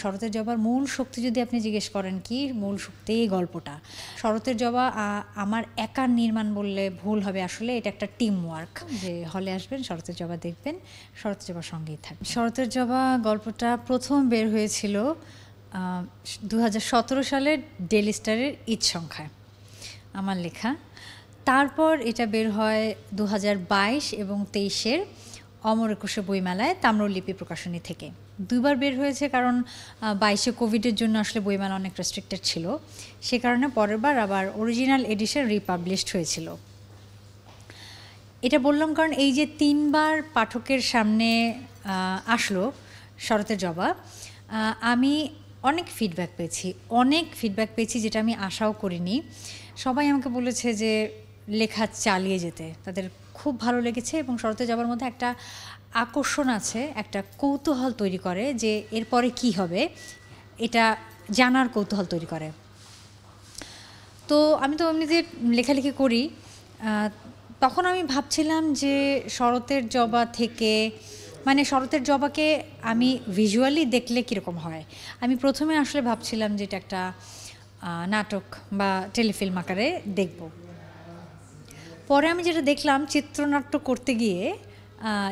শরতের জবার মূল শক্তি যদি আপনি জিজ্ঞেস করেন কি মূল শক্তি এই গল্পটা শরতের জবা আমার একার নির্মাণ বললে ভুল হবে আসলে এটা একটা টিম ওয়ার্ক যে হলে আসবেন শরতের জবা দেখবেন শরতের জবার সঙ্গেই থাকবে শরতের জবা গল্পটা প্রথম বের হয়েছিল দু সালের ডেলি স্টারের ঈদ সংখ্যায় আমার লেখা তারপর এটা বের হয় দু এবং তেইশের অমর একুশে বইমেলায় তাম্রলিপি প্রকাশনী থেকে দুইবার বের হয়েছে কারণ বাইশে কোভিডের জন্য আসলে বইমেলা অনেক রেস্ট্রিক্টেড ছিল সে কারণে পরের বার আবার অরিজিনাল এডিশন রিপাবলিশড হয়েছিল এটা বললাম কারণ এই যে তিনবার পাঠকের সামনে আসলো শরতের জবা আমি অনেক ফিডব্যাক পেয়েছি অনেক ফিডব্যাক পেয়েছি যেটা আমি আশাও করিনি সবাই আমাকে বলেছে যে লেখা চালিয়ে যেতে তাদের খুব ভালো লেগেছে এবং শরতে যাবার মধ্যে একটা আকর্ষণ আছে একটা কৌতূহল তৈরি করে যে এরপরে কি হবে এটা জানার কৌতূহল তৈরি করে তো আমি তো এমনিতে লেখালেখি করি তখন আমি ভাবছিলাম যে শরতের জবা থেকে মানে শরতের জবাকে আমি ভিজুয়ালি দেখলে কীরকম হয় আমি প্রথমে আসলে ভাবছিলাম যে এটা একটা নাটক বা টেলিফিল্ম আকারে দেখবো পরে আমি যেটা দেখলাম চিত্রনাট্য করতে গিয়ে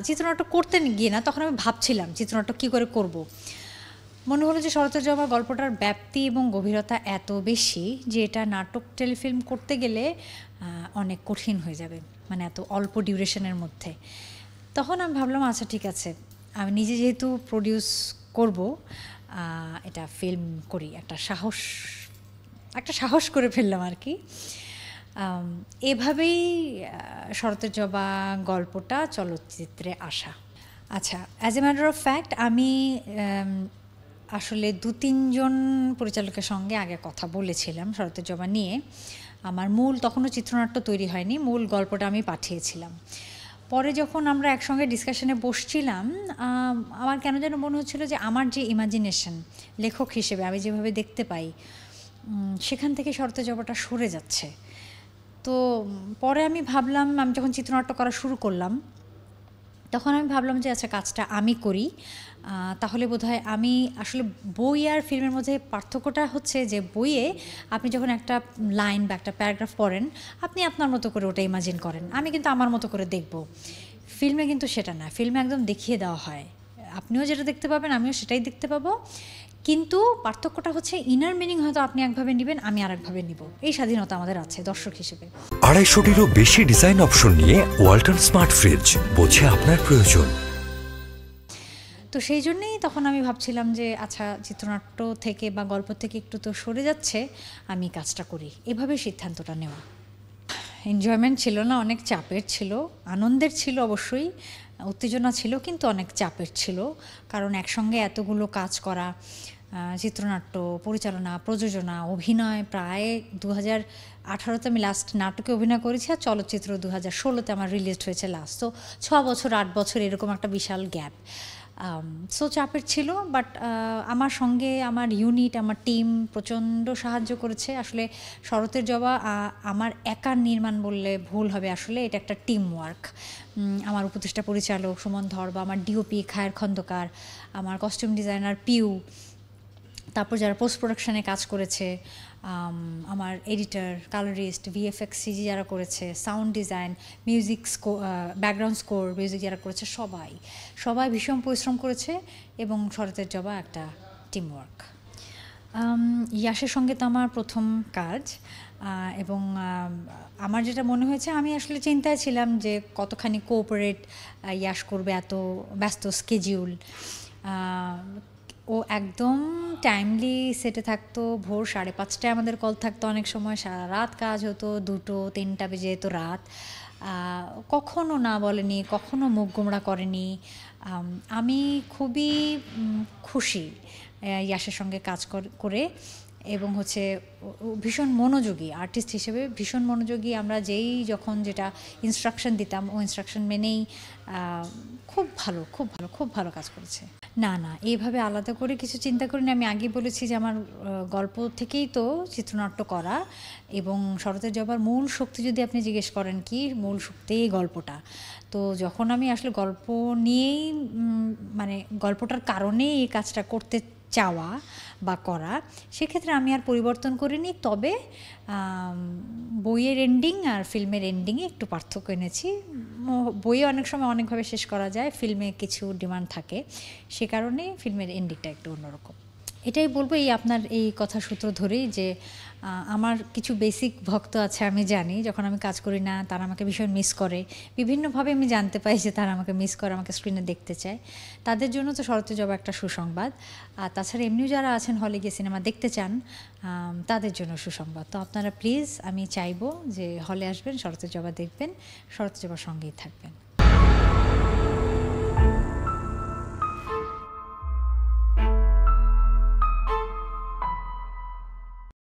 চিত্রনাট্য করতে গিয়ে না তখন আমি ভাবছিলাম চিত্রনাট্য কী করে করব। মনে হলো যে আমার গল্পটার ব্যাপ্তি এবং গভীরতা এত বেশি যে এটা নাটক টেলিফিল্ম করতে গেলে অনেক কঠিন হয়ে যাবে মানে এত অল্প ডিউরেশনের মধ্যে তখন আমি ভাবলাম আচ্ছা ঠিক আছে আমি নিজে যেহেতু প্রডিউস করব এটা ফিল্ম করি একটা সাহস একটা সাহস করে ফেললাম আর কি এভাবেই শরতের গল্পটা চলচ্চিত্রে আসা আচ্ছা as a matter of fact আমি আসলে দু তিনজন পরিচালকের সঙ্গে আগে কথা বলেছিলাম শরতের জবা নিয়ে আমার মূল তখনও চিত্রনাট্য তৈরি হয়নি মূল গল্পটা আমি পাঠিয়েছিলাম পরে যখন আমরা একসঙ্গে ডিসকাশনে বসছিলাম আমার কেন যেন মনে হচ্ছিল যে আমার যে ইমাজিনেশন লেখক হিসেবে আমি যেভাবে দেখতে পাই সেখান থেকে শরতে জবাটা সরে যাচ্ছে তো পরে আমি ভাবলাম আমি যখন চিত্রনাট্য করা শুরু করলাম তখন আমি ভাবলাম যে আচ্ছা কাজটা আমি করি তাহলে বোধহয় আমি আসলে বই আর ফিল্মের মধ্যে পার্থক্যটা হচ্ছে যে বইয়ে আপনি যখন একটা লাইন বা একটা প্যারাগ্রাফ পড়েন আপনি আপনার মতো করে ওটা ইমাজিন করেন আমি কিন্তু আমার মতো করে দেখব ফিল্মে কিন্তু সেটা না ফিল্মে একদম দেখিয়ে দেওয়া হয় আপনিও যেটা দেখতে পাবেন আমিও সেটাই দেখতে পাবো কিন্তু পার্থক্যটা হচ্ছে ইনার মিনিং হয়তো আপনি একভাবে নেবেন আমি আরেকভাবে নিব এই স্বাধীনতা আমাদের আছে দর্শক হিসেবে আড়াইশোটিরও বেশি ডিজাইন অপশন নিয়ে ওয়ালটন স্মার্ট ফ্রিজ বোঝে আপনার প্রয়োজন তো সেই জন্যেই তখন আমি ভাবছিলাম যে আচ্ছা চিত্রনাট্য থেকে বা গল্প থেকে একটু তো সরে যাচ্ছে আমি কাজটা করি এভাবে সিদ্ধান্তটা নেওয়া এনজয়মেন্ট ছিল না অনেক চাপের ছিল আনন্দের ছিল অবশ্যই উত্তেজনা ছিল কিন্তু অনেক চাপের ছিল কারণ একসঙ্গে এতগুলো কাজ করা চিত্রনাট্য পরিচালনা প্রযোজনা অভিনয় প্রায় দু হাজার আঠারোতে আমি লাস্ট নাটকে অভিনয় করেছি আর চলচ্চিত্র দু হাজার ষোলোতে আমার রিলিজ হয়েছে লাস্ট তো ছ বছর আট বছর এরকম একটা বিশাল গ্যাপ সো চাপের ছিল বাট আমার সঙ্গে আমার ইউনিট আমার টিম প্রচণ্ড সাহায্য করেছে আসলে শরতের জবা আমার একার নির্মাণ বললে ভুল হবে আসলে এটা একটা টিম ওয়ার্ক আমার উপদেষ্টা পরিচালক সুমন ধর বা আমার ডিওপি খায়ের খন্দকার আমার কস্টিউম ডিজাইনার পিউ তারপর যারা পোস্ট প্রোডাকশানে কাজ করেছে আমার এডিটার কালারিস্ট ভিএফএক্স সিজি যারা করেছে সাউন্ড ডিজাইন মিউজিক স্কো ব্যাকগ্রাউন্ড স্কোর মিউজিক যারা করেছে সবাই সবাই ভীষণ পরিশ্রম করেছে এবং শরতের জবা একটা টিমওয়ার্ক ইয়াসের সঙ্গে তো আমার প্রথম কাজ এবং আমার যেটা মনে হয়েছে আমি আসলে চিন্তায় ছিলাম যে কতখানি কোঅপারেট ইয়াস করবে এত ব্যস্ত স্কেজিউল ও একদম টাইমলি সেটে থাকতো ভোর সাড়ে পাঁচটায় আমাদের কল থাকতো অনেক সময় সারা রাত কাজ হতো দুটো তিনটা বেজে যেত রাত কখনো না বলেনি কখনো মুখ গোমড়া করেনি আমি খুবই খুশি ইয়াসের সঙ্গে কাজ করে এবং হচ্ছে ভীষণ মনোযোগী আর্টিস্ট হিসেবে ভীষণ মনোযোগী আমরা যেই যখন যেটা ইনস্ট্রাকশন দিতাম ও ইনস্ট্রাকশন মেনেই খুব ভালো খুব ভালো খুব ভালো কাজ করেছে না না এইভাবে আলাদা করে কিছু চিন্তা করিনি আমি আগে বলেছি যে আমার গল্প থেকেই তো চিত্রনাট্য করা এবং শরতের জবার মূল শক্তি যদি আপনি জিজ্ঞেস করেন কি মূল শক্তি এই গল্পটা তো যখন আমি আসলে গল্প নিয়েই মানে গল্পটার কারণেই এই কাজটা করতে চাওয়া বা করা সেক্ষেত্রে আমি আর পরিবর্তন করিনি তবে বইয়ের এন্ডিং আর ফিল্মের এন্ডিংয়ে একটু পার্থক্য এনেছি বইয়ে অনেক সময় অনেকভাবে শেষ করা যায় ফিল্মে কিছু ডিমান্ড থাকে সে কারণে ফিল্মের এন্ডিংটা একটু অন্যরকম এটাই বলবো এই আপনার এই কথা সূত্র ধরেই যে আমার কিছু বেসিক ভক্ত আছে আমি জানি যখন আমি কাজ করি না তারা আমাকে ভীষণ মিস করে বিভিন্নভাবে আমি জানতে পাই যে তারা আমাকে মিস করে আমাকে স্ক্রিনে দেখতে চায় তাদের জন্য তো শরতে জবা একটা সুসংবাদ আর তাছাড়া এমনিও যারা আছেন হলে গিয়ে সিনেমা দেখতে চান তাদের জন্য সুসংবাদ তো আপনারা প্লিজ আমি চাইবো যে হলে আসবেন শরতে জবা দেখবেন শরতে জবার সঙ্গেই থাকবেন